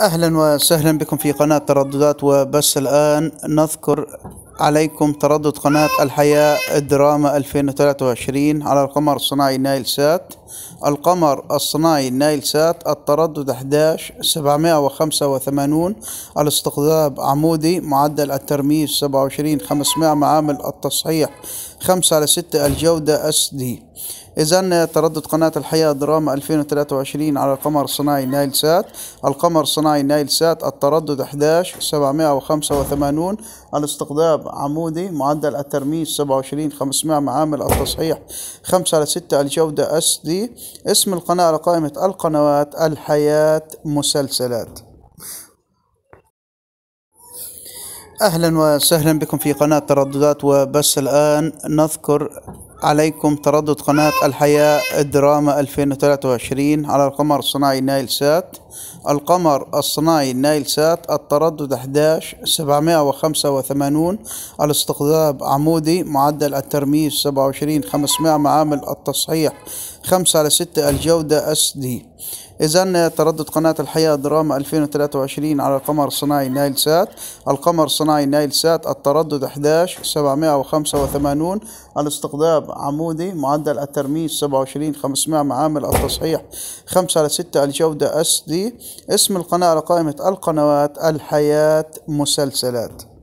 اهلا وسهلا بكم في قناه ترددات وبس الان نذكر عليكم تردد قناة الحياة الدراما 2023 على القمر الصناعي نايل سات القمر الصناعي نايل سات التردد 11785 785 الاستقطاب عمودي معدل الترميز 27 500 معامل التصحيح 5 على 6 الجودة اس دي إذا تردد قناة الحياة دراما 2023 على القمر الصناعي نايل سات القمر الصناعي نايل سات التردد 11785 785 الاستقطاب عمودي معدل الترميز 27 500 معامل التصحيح 5 على 6 الجودة اس دي اسم القناة على قائمة القنوات الحياة مسلسلات اهلا وسهلا بكم في قناة ترددات وبس الان نذكر عليكم تردد قناة الحياة دراما 2023 على القمر الصناعي نايل سات القمر الصناعي نايل سات التردد 11 785 الاستقطاب عمودي معدل الترميز 27 500 التصحيح 5 على 6 الجودة اس دي إذا تردد قناة الحياة دراما 2023 على القمر الصناعي نايل سات القمر الصناعي نايل سات التردد 11 785 الاستقطاب عمودي معدل الترميز 27 500 التصحيح 5 على 6 الجودة اس دي اسم القناة على قائمة القنوات الحياة مسلسلات